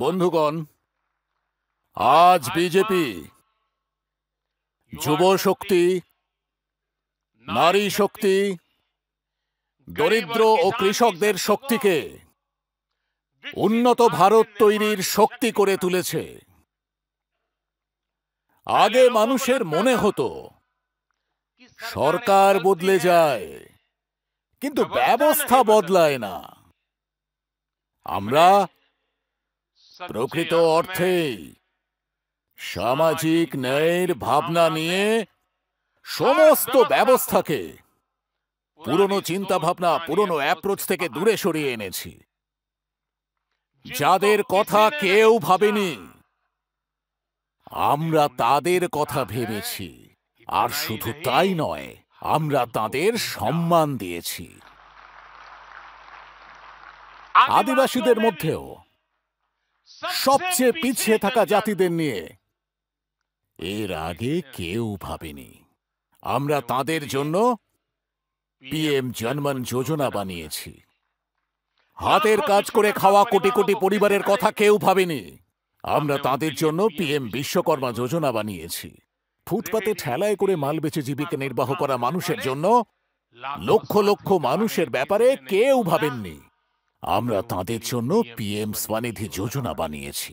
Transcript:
বন্ধুগণ আজ বিজেপি যুব শক্তি নারী শক্তি দরিদ্র ও কৃষকদের শক্তিকে উন্নত ভারত তৈরির শক্তি করে তুলেছে আগে মানুষের মনে হতো সরকার বদলে যায় কিন্তু ব্যবস্থা বদলায় না আমরা প্রকৃত অর্থে সামাজিক ন্যায়ের ভাবনা নিয়ে সমস্ত ব্যবস্থাকে পুরনো ভাবনা পুরনো অ্যাপ্রোচ থেকে দূরে সরিয়ে এনেছি যাদের কথা কেউ ভাবেনি আমরা তাদের কথা ভেবেছি আর শুধু তাই নয় আমরা তাদের সম্মান দিয়েছি আদিবাসীদের মধ্যেও সবচেয়ে পিছিয়ে থাকা জাতিদের নিয়ে এর আগে কেউ ভাবেনি আমরা তাদের জন্য পিএম জনমন যোজনা বানিয়েছি হাতের কাজ করে খাওয়া কোটি কোটি পরিবারের কথা কেউ ভাবেনি আমরা তাদের জন্য পিএম বিশ্বকর্মা যোজনা বানিয়েছি ফুটপাতে ঠেলায় করে মাল বেচে জীবিকা নির্বাহ করা মানুষের জন্য লক্ষ লক্ষ মানুষের ব্যাপারে কেউ ভাবেননি আমরা তাঁদের জন্য পিএম স্বনিধি যোজনা বানিয়েছি